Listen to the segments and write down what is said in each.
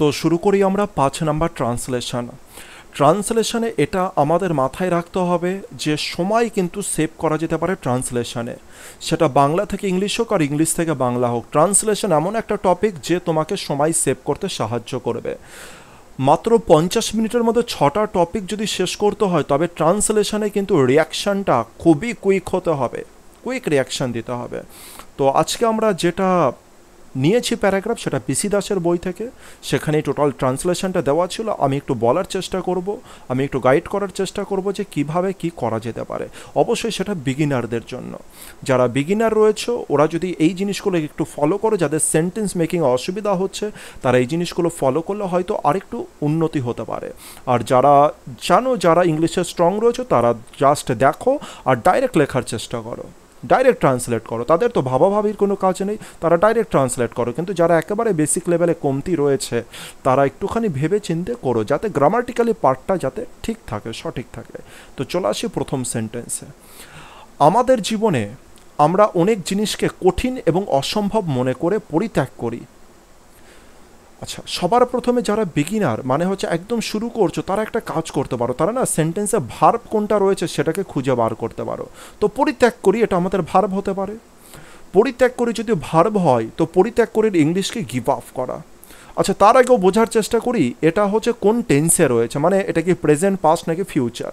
তো শুরু করি আমরা পাঁচ নাম্বার ট্রান্সলেশন ট্রান্সলেশনে এটা আমাদের মাথায় রাখতে হবে যে সময় কিন্তু সেভ করা যেতে পারে ট্রান্সলেশনে সেটা বাংলা থেকে ইংলিশ হোক আর ইংলিশ থেকে বাংলা হোক ট্রান্সলেশন এমন একটা টপিক যে তোমাকে সময় সেভ করতে সাহায্য করবে মাত্র পঞ্চাশ মিনিটের মধ্যে ছটা টপিক যদি শেষ করতে হয় তবে ট্রান্সলেশনে কিন্তু রিয়াকশানটা খুবই কুইক হতে হবে কুইক রিয়াকশান দিতে হবে তো আজকে আমরা যেটা নিয়েছি প্যারাগ্রাফ সেটা পিসি দাসের বই থেকে সেখানে টোটাল ট্রান্সলেশনটা দেওয়া ছিল আমি একটু বলার চেষ্টা করব আমি একটু গাইড করার চেষ্টা করব যে কিভাবে কি করা যেতে পারে অবশ্যই সেটা বিগিনারদের জন্য যারা বিগিনার রয়েছে ওরা যদি এই জিনিসগুলো একটু ফলো করে যাদের সেন্টেন্স মেকিং অসুবিধা হচ্ছে তারা এই জিনিসগুলো ফলো করলে হয়তো আরেকটু উন্নতি হতে পারে আর যারা জানো যারা ইংলিশে স্ট্রং রয়েছে তারা জাস্ট দেখো আর ডাইরেক্ট লেখার চেষ্টা করো ডাইরেক্ট ট্রান্সলেট করো তাদের তো ভাবাভাবির কোনো কাজ নেই তারা ডাইরেক্ট ট্রান্সলেট করো কিন্তু যারা একেবারে বেসিক লেভেলে কমতি রয়েছে তারা একটুখানি ভেবে চিনতে করো যাতে গ্রামাটিক্যালি পার্টটা যাতে ঠিক থাকে সঠিক থাকে তো চলে আসি প্রথম সেন্টেন্সে আমাদের জীবনে আমরা অনেক জিনিসকে কঠিন এবং অসম্ভব মনে করে পরিত্যাগ করি আচ্ছা সবার প্রথমে যারা বিগিনার মানে হচ্ছে একদম শুরু করছো তারা একটা কাজ করতে পারো তারা না সেন্টেন্সে ভার্ব কোনটা রয়েছে সেটাকে খুঁজে বার করতে পারো তো পরিত্যাগ করি এটা আমাদের ভার্ব হতে পারে পরিত্যাগ করে যদি ভার্ব হয় তো পরিত্যাগ করে ইংলিশকে গিভ আপ করা আচ্ছা তার আগেও বোঝার চেষ্টা করি এটা হচ্ছে কোন টেন্সে রয়েছে মানে এটা কি প্রেজেন্ট পাস্ট নাকি ফিউচার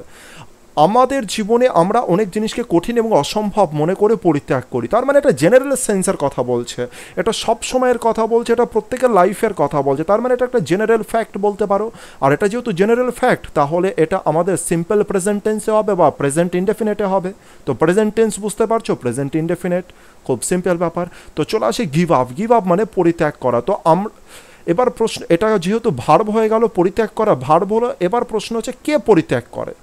আমাদের জীবনে আমরা অনেক জিনিসকে কঠিন এবং অসম্ভব মনে করে পরিত্যাগ করি তার মানে এটা জেনারেল সেন্সের কথা বলছে এটা সব সময়ের কথা বলছে এটা প্রত্যেকের লাইফের কথা বলছে তার মানে এটা একটা জেনারেল ফ্যাক্ট বলতে পারো আর এটা যেহেতু জেনারেল ফ্যাক্ট তাহলে এটা আমাদের সিম্পল প্রেজেন্টেন্সে হবে বা প্রেজেন্ট ইনডেফিনেটে হবে তো প্রেজেন্টেন্স বুঝতে পারছো প্রেজেন্ট ইনডেফিনেট খুব সিম্পল ব্যাপার তো চলে আসে গিভ আপ গিভ আপ মানে পরিত্যাগ করা তো আম এবার প্রশ্ন এটা যেহেতু ভার্ব হয়ে গেল পরিত্যাগ করা ভার্ব হলো এবার প্রশ্ন হচ্ছে কে পরিত্যাগ করে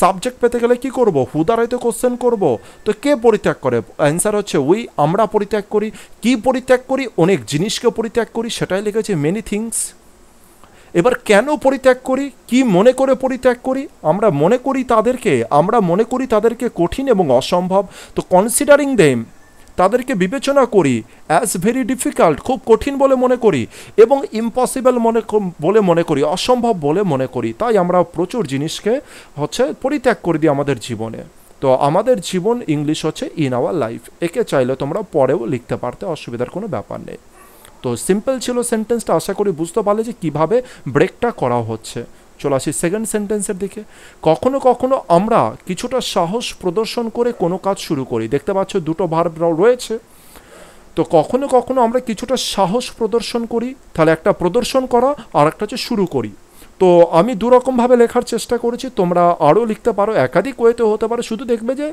সাবজেক্ট পেতে গেলে কি করব হুদারাইতে কোশ্চেন করব তো কে পরিত্যাগ করে অ্যান্সার হচ্ছে উই আমরা পরিত্যাগ করি কি পরিত্যাগ করি অনেক জিনিসকে পরিত্যাগ করি সেটাই লিখেছে মেনি থিংস এবার কেন পরিত্যাগ করি কি মনে করে পরিত্যাগ করি আমরা মনে করি তাদেরকে আমরা মনে করি তাদেরকে কঠিন এবং অসম্ভব তো কনসিডারিং দেম তাদেরকে বিবেচনা করি অ্যাজ ভেরি ডিফিকাল্ট খুব কঠিন বলে মনে করি এবং ইম্পসিবল মনে বলে মনে করি অসম্ভব বলে মনে করি তাই আমরা প্রচুর জিনিসকে হচ্ছে পরিত্যাগ করে দিই আমাদের জীবনে তো আমাদের জীবন ইংলিশ হচ্ছে ইন আওয়ার লাইফ একে চাইলে তোমরা পরেও লিখতে পারতে অসুবিধার কোনো ব্যাপার নেই তো সিম্পল ছিল সেন্টেন্সটা আশা করি বুঝতে পারলে যে কিভাবে ব্রেকটা করা হচ্ছে চলে আসি সেকেন্ড সেন্টেন্সের দিকে কখনো কখনো আমরা কিছুটা সাহস প্রদর্শন করে কোনো কাজ শুরু করি দেখতে পাচ্ছ দুটো ভার্ব রয়েছে তো কখনো কখনো আমরা কিছুটা সাহস প্রদর্শন করি তাহলে একটা প্রদর্শন করা আর একটা হচ্ছে শুরু করি তো আমি দুরকমভাবে লেখার চেষ্টা করেছি তোমরা আরও লিখতে পারো একাধিক ওয়েতে হতে পারে শুধু দেখবে যে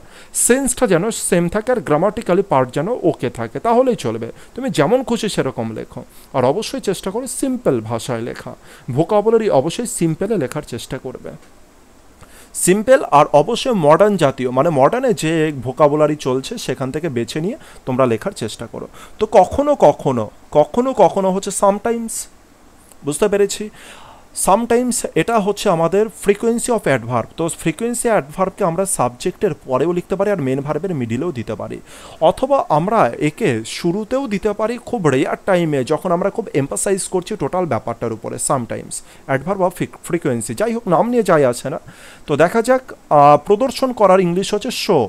সেন্সটা যেন সেম থাকে আর গ্রামাটিক্যালি পার্ট যেন ওকে থাকে তাহলেই চলবে তুমি যেমন খুশি সেরকম লেখো আর অবশ্যই চেষ্টা করো সিম্পল ভাষায় লেখা ভোকাবুলারি অবশ্যই সিম্পলে লেখার চেষ্টা করবে সিম্পল আর অবশ্যই মডার্ন জাতীয় মানে মডার্নে যে ভোকাবুলারি চলছে সেখান থেকে বেছে নিয়ে তোমরা লেখার চেষ্টা করো তো কখনো কখনো কখনো কখনো হচ্ছে সামটাইমস বুঝতে পেরেছি সামটাইমস এটা হচ্ছে আমাদের ফ্রিকোয়েন্সি অফ অ্যাডভার্ব তো ফ্রিকোয়েন্সি অ্যাডভার্বকে আমরা সাবজেক্টের পরেও লিখতে পারি আর মেন ভার্বের মিডিলেও দিতে পারি অথবা আমরা একে শুরুতেও দিতে পারি খুব রেয়ার টাইমে যখন আমরা খুব এম্পাসাইজ করছি টোটাল ব্যাপারটার উপরে সামটাইমস অ্যাডভার্ব অফ ফ্রিকোয়েন্সি যাই হোক নাম নিয়ে যাই আছে না তো দেখা যাক প্রদর্শন করার ইংলিশ হচ্ছে শো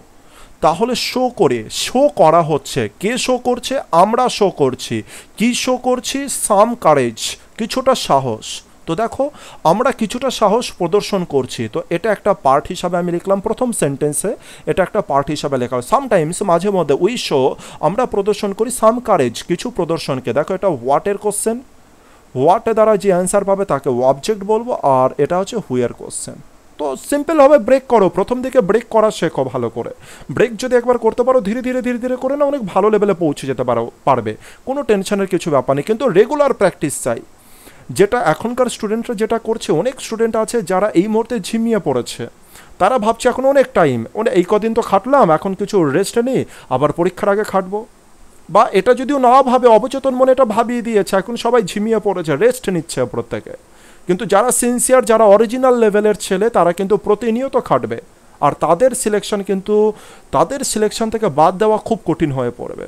তাহলে শো করে শো করা হচ্ছে কে শো করছে আমরা শো করছি কি শো করছি সাম কারেজ কিছুটা সাহস তো দেখো আমরা কিছুটা সাহস প্রদর্শন করছি তো এটা একটা পার্ট হিসাবে আমি লিখলাম প্রথম সেন্টেন্সে এটা একটা পার্ট হিসাবে লেখা সামটাইমস মাঝে মধ্যে উই শো আমরা প্রদর্শন করি সাম কারেজ কিছু প্রদর্শনকে দেখো এটা হোয়াটের কোশ্চেন হোয়াটের দ্বারা যে অ্যান্সার পাবে তাকে অবজেক্ট বলবো আর এটা হচ্ছে হুয়ের কোশ্চেন তো সিম্পলভাবে ব্রেক করো প্রথম দিকে ব্রেক করা শেখো ভালো করে ব্রেক যদি একবার করতে পারো ধীরে ধীরে ধীরে ধীরে করে না অনেক ভালো লেভেলে পৌঁছে যেতে পারো পারবে কোনো টেনশনের কিছু ব্যাপার নেই কিন্তু রেগুলার প্র্যাকটিস চাই যেটা এখনকার স্টুডেন্টরা যেটা করছে অনেক স্টুডেন্ট আছে যারা এই মুহূর্তে ঝিমিয়ে পড়েছে তারা ভাবছে এখন অনেক টাইম মানে এই কদিন তো খাটলাম এখন কিছু রেস্ট নেই আবার পরীক্ষার আগে খাটবো বা এটা যদিও না ভাবে অবচেতন মনে এটা ভাবিয়ে দিয়েছে এখন সবাই ঝিমিয়ে পড়েছে রেস্ট নিচ্ছে প্রত্যেকে কিন্তু যারা সিনসিয়ার যারা অরিজিনাল লেভেলের ছেলে তারা কিন্তু প্রতিনিয়ত খাটবে আর তাদের সিলেকশন কিন্তু তাদের সিলেকশন থেকে বাদ দেওয়া খুব কঠিন হয়ে পড়বে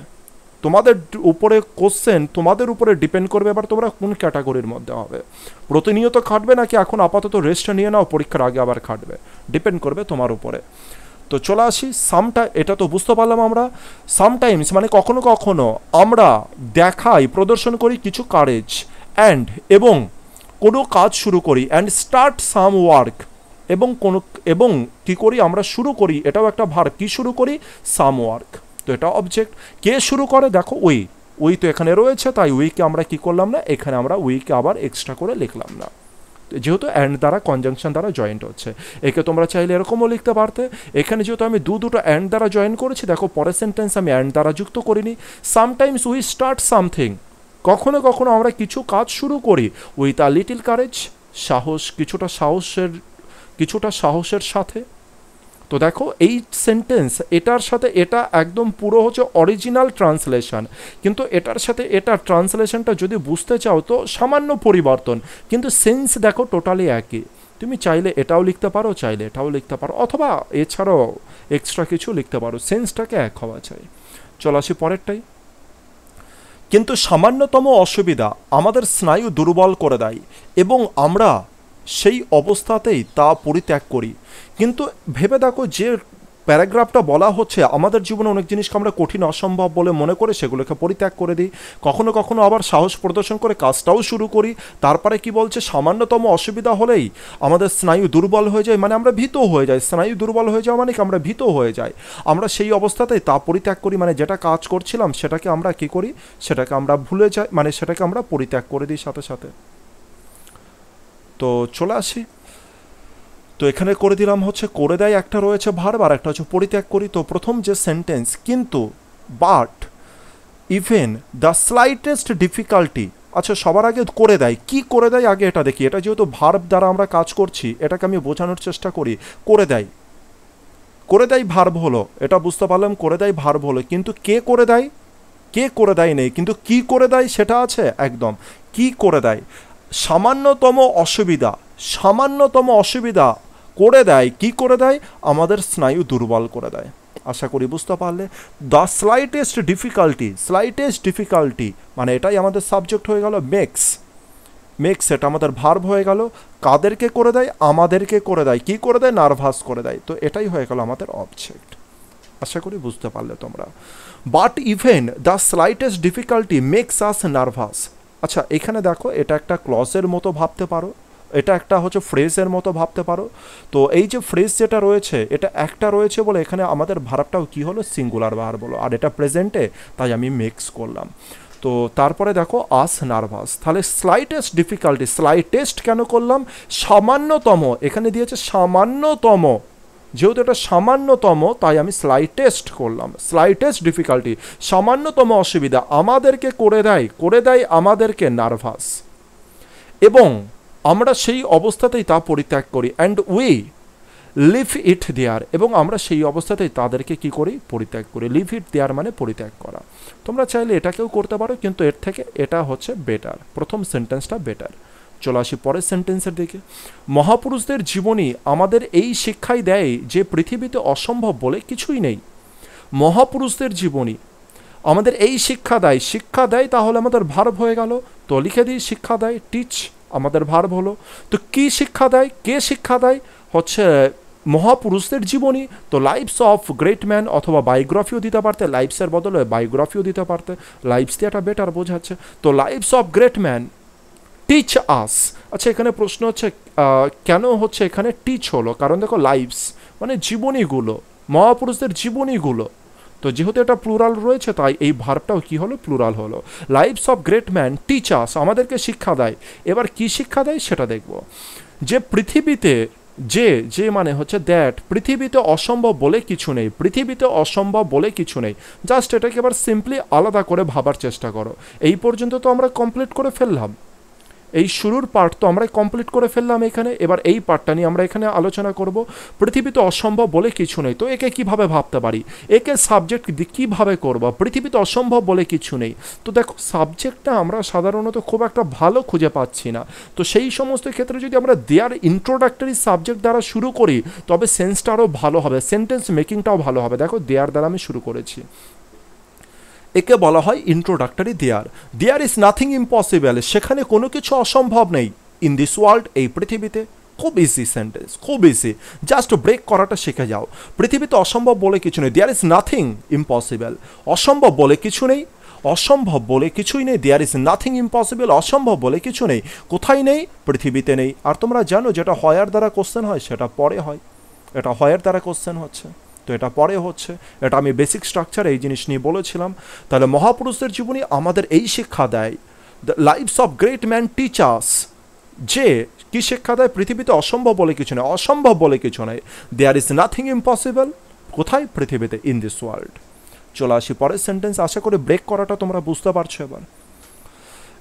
তোমাদের উপরে কোশ্চেন তোমাদের উপরে ডিপেন্ড করবে এবার তোমরা কোন ক্যাটাগরির মধ্যে হবে প্রতিনিয়ত খাটবে নাকি এখন আপাতত রেস্টটা নিয়ে নাও পরীক্ষার আগে আবার খাটবে ডিপেন্ড করবে তোমার উপরে তো চলে আসি সামটা এটা তো বুঝতে পারলাম আমরা সামটাইমস মানে কখনো কখনো আমরা দেখাই প্রদর্শন করি কিছু কারেজ অ্যান্ড এবং কোনো কাজ শুরু করি অ্যান্ড স্টার্ট সাম ওয়ার্ক এবং কোনো এবং কি করি আমরা শুরু করি এটাও একটা ভার কি শুরু করি সাম ওয়ার্ক তো এটা অবজেক্ট কে শুরু করে দেখো উই উই তো এখানে রয়েছে তাই উইকে আমরা কি করলাম না এখানে আমরা উইকে আবার এক্সট্রা করে লিখলাম না যেহেতু অ্যান্ড দ্বারা কনজাংশন দ্বারা জয়েন্ট হচ্ছে একে তোমরা চাইলে এরকমও লিখতে পারতে এখানে যেহেতু আমি দু দুটো অ্যান্ড দ্বারা জয়েন করেছি দেখো পরের সেন্টেন্স আমি অ্যান্ড দ্বারা যুক্ত করিনি সামটাইমস উই স্টার্ট সামথিং কখনো কখনো আমরা কিছু কাজ শুরু করি উইথ আ লিটিল কারেজ সাহস কিছুটা সাহসের কিছুটা সাহসের সাথে তো দেখো এই সেন্টেন্স এটার সাথে এটা একদম পুরো হচ্ছে অরিজিনাল ট্রান্সলেশন কিন্তু এটার সাথে এটা ট্রান্সলেশনটা যদি বুঝতে চাও তো সামান্য পরিবর্তন কিন্তু সেন্স দেখো টোটালি একই তুমি চাইলে এটাও লিখতে পারো চাইলে এটাও লিখতে পারো অথবা এছাড়াও এক্সট্রা কিছু লিখতে পারো সেন্সটাকে এক হওয়া চাই চল আসি পরেরটাই কিন্তু সামান্যতম অসুবিধা আমাদের স্নায়ু দুর্বল করে দেয় এবং আমরা সেই অবস্থাতেই তা পরিত্যাগ করি কিন্তু ভেবে দেখো যে প্যারাগ্রাফটা বলা হচ্ছে আমাদের জীবনে অনেক জিনিসকে আমরা কঠিন অসম্ভব বলে মনে করে সেগুলোকে পরিত্যাগ করে দিই কখনো কখনো আবার সাহস প্রদর্শন করে কাজটাও শুরু করি তারপরে কি বলছে সামান্যতম অসুবিধা হলেই আমাদের স্নায়ু দুর্বল হয়ে যায় মানে আমরা ভীত হয়ে যাই স্নায়ু দুর্বল হয়ে যাওয়া মানে কি আমরা ভীত হয়ে যাই আমরা সেই অবস্থাতেই তা পরিত্যাগ করি মানে যেটা কাজ করছিলাম সেটাকে আমরা কি করি সেটাকে আমরা ভুলে যাই মানে সেটাকে আমরা পরিত্যাগ করে দিই সাথে সাথে তো চলে আসি তো এখানে করে দিলাম হচ্ছে করে দেয় একটা রয়েছে ভার বার একটা হচ্ছে পরিত্যাগ করি তো প্রথম যে সেন্টেন্স কিন্তু but even the slightest difficulty আচ্ছা সবার আগে করে দেয় কি করে দেয় আগে এটা দেখি এটা যেহেতু ভার্ব দ্বারা আমরা কাজ করছি এটাকে আমি বোঝানোর চেষ্টা করি করে দেয় করে দেয় ভার্ব হলো এটা বুঝতে পারলাম করে দেয় ভার্ব হলো কিন্তু কে করে দেয় কে করে দেয় নেই কিন্তু কি করে দেয় সেটা আছে একদম কি করে দেয় সামান্যতম অসুবিধা সামান্যতম অসুবিধা করে দেয় কি করে দেয় আমাদের স্নায়ু দুর্বল করে দেয় আশা করি বুঝতে পারলে the slightest difficulty slightest difficulty মানে এটাই আমাদের সাবজেক্ট হয়ে গেল মেক্স মেক্স এটা আমাদের ভার্ব হয়ে গেল কাদেরকে করে দেয় আমাদেরকে করে দেয় কি করে দেয় নার্ভাস করে দেয় তো এটাই হয়ে গেল আমাদের অবজেক্ট আশা করি বুঝতে পারলে তোমরা but even the slightest difficulty makes us nervous আচ্ছা এখানে দেখো এটা একটা ক্লসের মতো ভাবতে পারো এটা একটা হচ্ছে ফ্রেজের মতো ভাবতে পারো তো এই যে ফ্রেজ যেটা রয়েছে এটা একটা রয়েছে বলে এখানে আমাদের ভার্বটাও কি হলো সিঙ্গুলার ভার বলো আর এটা প্রেজেন্টে তাই আমি মিক্স করলাম তো তারপরে দেখো আস নার্ভাস তাহলে স্লাইটেস্ট ডিফিকাল্টি স্লাইটেস্ট কেন করলাম সামান্যতম এখানে দিয়েছে সামান্যতম যেহেতু এটা সামান্যতম তাই আমি স্লাইটেস্ট করলাম স্লাইটেস্ট ডিফিকাল্টি সামান্যতম অসুবিধা আমাদেরকে করে দেয় করে দেয় আমাদেরকে নার্ভাস এবং আমরা সেই অবস্থাতেই তা পরিত্যাগ করি and we leave it there এবং আমরা সেই অবস্থাতেই তাদেরকে কি করি পরিত্যাগ করি লিভ ইট দেয়ার মানে পরিত্যাগ করা তোমরা চাইলে এটাকেও করতে পারো কিন্তু এর থেকে এটা হচ্ছে বেটার প্রথম সেন্টেন্সটা বেটার চলে আসি পরের সেন্টেন্সের দিকে মহাপুরুষদের জীবনী আমাদের এই শিক্ষাই দেয় যে পৃথিবীতে অসম্ভব বলে কিছুই নেই মহাপুরুষদের জীবনী আমাদের এই শিক্ষা দেয় শিক্ষা দেয় তাহলে আমাদের ভার্ব হয়ে গেল তো লিখে দিই শিক্ষা দেয় টিচ আমাদের ভার্ব হলো তো কি শিক্ষা দেয় কে শিক্ষা দেয় হচ্ছে মহাপুরুষদের জীবনী তো লাইফস অফ গ্রেট ম্যান অথবা বায়োগ্রাফিও দিতে পারতে লাইফসের বদলে বায়োগ্রাফিও দিতে পারতে লাইফস একটা বেটার বোঝাচ্ছে তো lifes of great man teach us আচ্ছা এখানে প্রশ্ন হচ্ছে কেন হচ্ছে এখানে টিচ হলো কারণ দেখো লাইভস মানে জীবনীগুলো মহাপুরুষদের জীবনীগুলো তো যেহেতু এটা প্লুরাল রয়েছে তাই এই ভার্বটাও কি হলো প্লুরাল হলো lives of great man teach us আমাদেরকে শিক্ষা দেয় এবার কি শিক্ষা দেয় সেটা দেখব যে পৃথিবীতে যে যে মানে হচ্ছে দ্যাট পৃথিবীতে অসম্ভব বলে কিছু নেই পৃথিবীতে অসম্ভব বলে কিছু নেই জাস্ট এটাকে এবার সিম্পলি আলাদা করে ভাবার চেষ্টা করো এই পর্যন্ত তো আমরা কমপ্লিট করে ফেললাম এই শুরুর পার্ট তো আমরা কমপ্লিট করে ফেললাম এখানে এবার এই পার্টটা নিয়ে আমরা এখানে আলোচনা করব পৃথিবীতে অসম্ভব বলে কিছু নেই তো একে কিভাবে ভাবতে পারি একে সাবজেক্ট কিভাবে পৃথিবী পৃথিবীতে অসম্ভব বলে কিছু নেই তো দেখো সাবজেক্টটা আমরা সাধারণত খুব একটা ভালো খুঁজে পাচ্ছি না তো সেই সমস্ত ক্ষেত্রে যদি আমরা দেয়ার ইন্ট্রোডাক্টরি সাবজেক্ট দ্বারা শুরু করি তবে সেন্সটা আরও ভালো হবে সেন্টেন্স মেকিংটাও ভালো হবে দেখো দেয়ার দ্বারা আমি শুরু করেছি একে বলা হয় introductory there there is nothing impossible সেখানে কোনো কিছু অসম্ভব নেই ইন দিস ওয়ার্ল্ড এই পৃথিবীতে খুব ইজি সেন্টেন্স খুব ইজি জাস্ট ব্রেক করাটা শিখে যাও পৃথিবীতে অসম্ভব বলে কিছু নেই দেয়ার ইজ নাথিং ইম্পসিবল অসম্ভব বলে কিছু নেই অসম্ভব বলে কিছুই নেই দেয়ার ইজ নাথিং ইম্পসিবল অসম্ভব বলে কিছু নেই কোথায় নেই পৃথিবীতে নেই আর তোমরা জানো যেটা হয়ার দ্বারা কোশ্চেন হয় সেটা পরে হয় এটা হয়ার দ্বারা কোশ্চেন হচ্ছে তো এটা পরে হচ্ছে এটা আমি বেসিক স্ট্রাকচার এই জিনিস নিয়ে বলেছিলাম তাহলে মহাপুরুষদের জীবনী আমাদের এই শিক্ষা দেয় the lifes of great man teachers যে কী শিক্ষা দেয় পৃথিবীতে অসম্ভব বলে কিছু নেই অসম্ভব বলে কিছু নেই দেয়ার ইজ নাথিং ইম্পসিবল কোথায় পৃথিবীতে ইন দিস ওয়ার্ল্ড চলে আসি পরের সেন্টেন্স আশা করে ব্রেক করাটা তোমরা বুঝতে পারছো এবার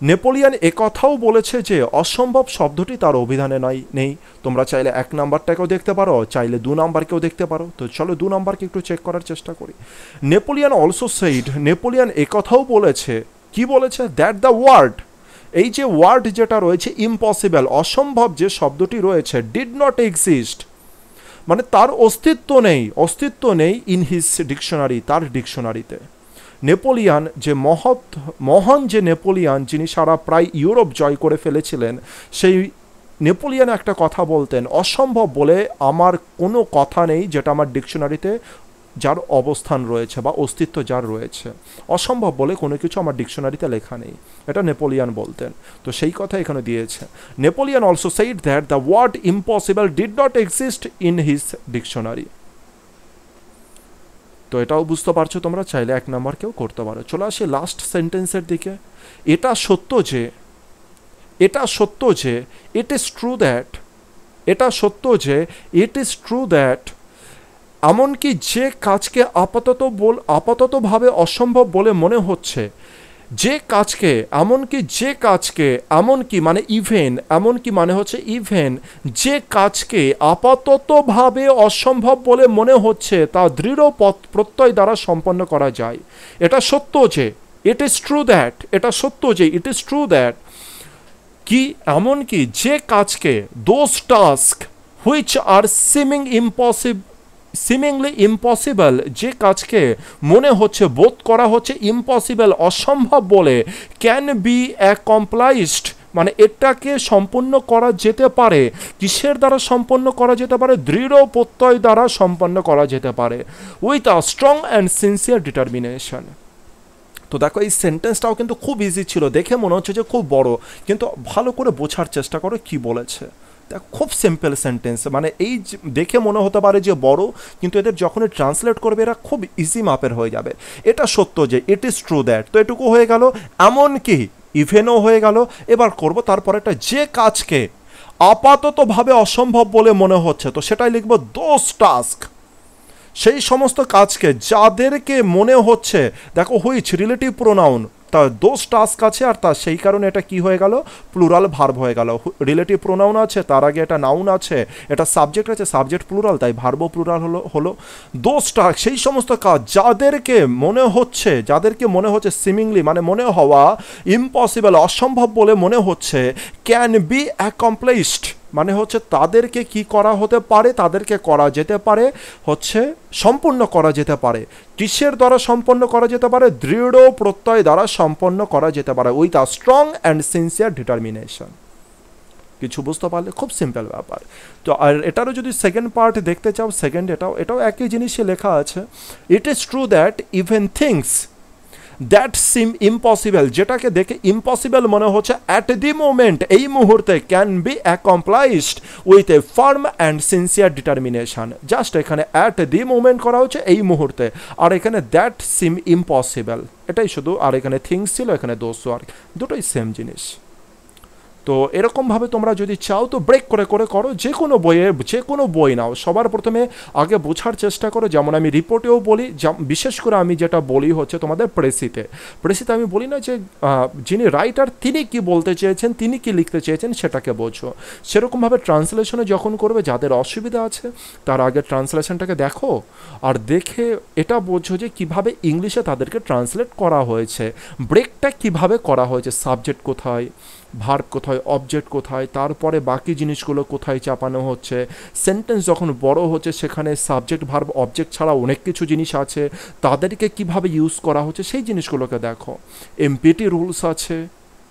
নেপোলিয়ান একথাও বলেছে যে অসম্ভব শব্দটি তার অভিধানে নাই নেই তোমরা চাইলে এক নাম্বারটাকেও দেখতে পারো চাইলে দু নাম্বারকেও দেখতে পারো তো চলো দু নাম্বারকে একটু চেক করার চেষ্টা করি নেপোলিয়ান অলসো সেইড নেপোলিয়ান একথাও বলেছে কি বলেছে দ্যাট দ্য ওয়ার্ড এই যে ওয়ার্ড যেটা রয়েছে ইম্পসিবল অসম্ভব যে শব্দটি রয়েছে ডিড নট এক্সিস্ট মানে তার অস্তিত্ব নেই অস্তিত্ব নেই ইন হিস ডিকশনারি তার ডিকশনারিতে নেপোলিয়ান যে মহৎ মহান যে নেপোলিয়ান যিনি সারা প্রায় ইউরোপ জয় করে ফেলেছিলেন সেই নেপোলিয়ান একটা কথা বলতেন অসম্ভব বলে আমার কোনো কথা নেই যেটা আমার ডিকশনারিতে যার অবস্থান রয়েছে বা অস্তিত্ব যার রয়েছে অসম্ভব বলে কোনো কিছু আমার ডিকশনারিতে লেখা নেই এটা নেপোলিয়ান বলতেন তো সেই কথা এখানে দিয়েছে Napoleon also said that the word impossible did not exist in his dictionary তো এটাও বুঝতে পারছো তোমরা চাইলে এক নম্বরকেও করতে পারো চলে আসে লাস্ট সেন্টেন্সের দিকে এটা সত্য যে এটা সত্য যে ইট ইজ ট্রু দ্যাট এটা সত্য যে ইট ইজ ট্রু দ্যাট এমনকি যে কাজকে আপাতত বল আপাততভাবে অসম্ভব বলে মনে হচ্ছে যে কাজকে এমনকি যে কাজকে এমনকি মানে ইভেন এমনকি মানে হচ্ছে ইভেন যে কাজকে আপাততভাবে অসম্ভব বলে মনে হচ্ছে তা দৃঢ় প্রত্যয় দ্বারা সম্পন্ন করা যায় এটা সত্য যে ইট ইজ ট্রু দ্যাট এটা সত্য যে ইট ইজ ট্রু দ্যাট কি এমনকি যে কাজকে those task which are seeming impossible seemingly impossible যে কাজকে মনে হচ্ছে বোধ করা হচ্ছে ইম্পসিবল অসম্ভব বলে ক্যান বি অ্যাকমপ্লাইসড মানে এটাকে সম্পন্ন করা যেতে পারে কিসের দ্বারা সম্পন্ন করা যেতে পারে দৃঢ় প্রত্যয় দ্বারা সম্পন্ন করা যেতে পারে with a strong and sincere determination তো দেখো এই সেন্টেন্সটাও কিন্তু খুব ইজি ছিল দেখে মনে হচ্ছে যে খুব বড় কিন্তু ভালো করে বোঝার চেষ্টা করে কি বলেছে খুব সিম্পল সেন্টেন্স মানে এই দেখে মনে হতে পারে যে বড় কিন্তু এদের যখনই ট্রান্সলেট করবে এরা খুব ইজি মাপের হয়ে যাবে এটা সত্য যে ইট ইজ ট্রু দ্যাট তো এটুকু হয়ে গেল এমন কি ইভেনও হয়ে গেল এবার করব তারপর একটা যে কাজকে আপাততভাবে অসম্ভব বলে মনে হচ্ছে তো সেটাই লিখবো দোষ টাস্ক সেই সমস্ত কাজকে যাদেরকে মনে হচ্ছে দেখো হুইচ রিলেটিভ প্রোনাউন তা দোষ টাস্ক আছে আর তা সেই কারণে এটা কি হয়ে গেল প্লুরাল ভার্ব হয়ে গেল রিলেটিভ প্রোনাউন আছে তার আগে এটা নাউন আছে এটা সাবজেক্ট আছে সাবজেক্ট প্লুরাল তাই ভার্ব প্লুরাল হলো হলো দোষ টাস্ক সেই সমস্ত কাজ যাদেরকে মনে হচ্ছে যাদেরকে মনে হচ্ছে সিমিংলি মানে মনে হওয়া ইম্পসিবল অসম্ভব বলে মনে হচ্ছে ক্যান বি অ্যাকমপ্লিশড মানে হচ্ছে তাদেরকে কি করা হতে পারে তাদেরকে করা যেতে পারে হচ্ছে সম্পন্ন করা যেতে পারে কিসের দ্বারা সম্পন্ন করা যেতে পারে দৃঢ় প্রত্যয় দ্বারা সম্পন্ন করা যেতে পারে with a strong and sincere determination কিছু বুঝতে পারলে খুব সিম্পল ব্যাপার তো আর এটারও যদি সেকেন্ড পার্ট দেখতে চাও সেকেন্ড এটাও এটাও একই জিনিসে লেখা আছে it is true that even things that seem impossible যেটাকে দেখে ইম্পসিবল মনে হচ্ছে অ্যাট দি মোমেন্ট এই মুহূর্তে can be accomplished with a firm and sincere determination just এখানে অ্যাট দি মোমেন্ট করা হচ্ছে এই মুহূর্তে আর এখানে দ্যাট সিম ইম্পসিবল এটাই শুধু আর এখানে থিংস ছিল এখানে দোষ আর দুটোই সেম জিনিস তো এরকমভাবে তোমরা যদি চাও তো ব্রেক করে করে করো যে কোনো বইয়ে যে কোনো বই নাও সবার প্রথমে আগে বোঝার চেষ্টা করো যেমন আমি রিপোর্টেও বলি বিশেষ করে আমি যেটা বলি হচ্ছে তোমাদের প্রেসিতে প্রেসিতে আমি বলি না যে যিনি রাইটার তিনি কি বলতে চেয়েছেন তিনি কি লিখতে চেয়েছেন সেটাকে বোঝো সেরকমভাবে ট্রান্সলেশনে যখন করবে যাদের অসুবিধা আছে তার আগে ট্রান্সলেশনটাকে দেখো আর দেখে এটা বোঝো যে কিভাবে ইংলিশে তাদেরকে ট্রান্সলেট করা হয়েছে ব্রেকটা কিভাবে করা হয়েছে সাবজেক্ট কোথায় ভার্ব কোথায় অবজেক্ট কোথায় তারপরে বাকি জিনিসগুলো কোথায় চাপানো হচ্ছে সেন্টেন্স যখন বড় হচ্ছে সেখানে সাবজেক্ট ভার্ব অবজেক্ট ছাড়া অনেক কিছু জিনিস আছে তাদেরকে কিভাবে ইউজ করা হচ্ছে সেই জিনিসগুলোকে দেখো এমপিটি রুলস আছে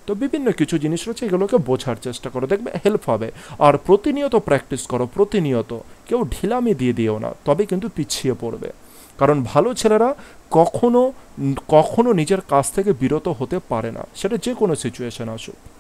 তো বিভিন্ন কিছু জিনিস রয়েছে এগুলোকে বোঝার চেষ্টা করো দেখবে হেল্প হবে আর প্রতিনিয়ত প্র্যাকটিস করো প্রতিনিয়ত কেউ ঢিলামি দিয়ে দিও না তবে কিন্তু পিছিয়ে পড়বে কারণ ভালো ছেলেরা কখনো কখনো নিজের কাজ থেকে বিরত হতে পারে না সেটা যে কোনো সিচুয়েশন আসুক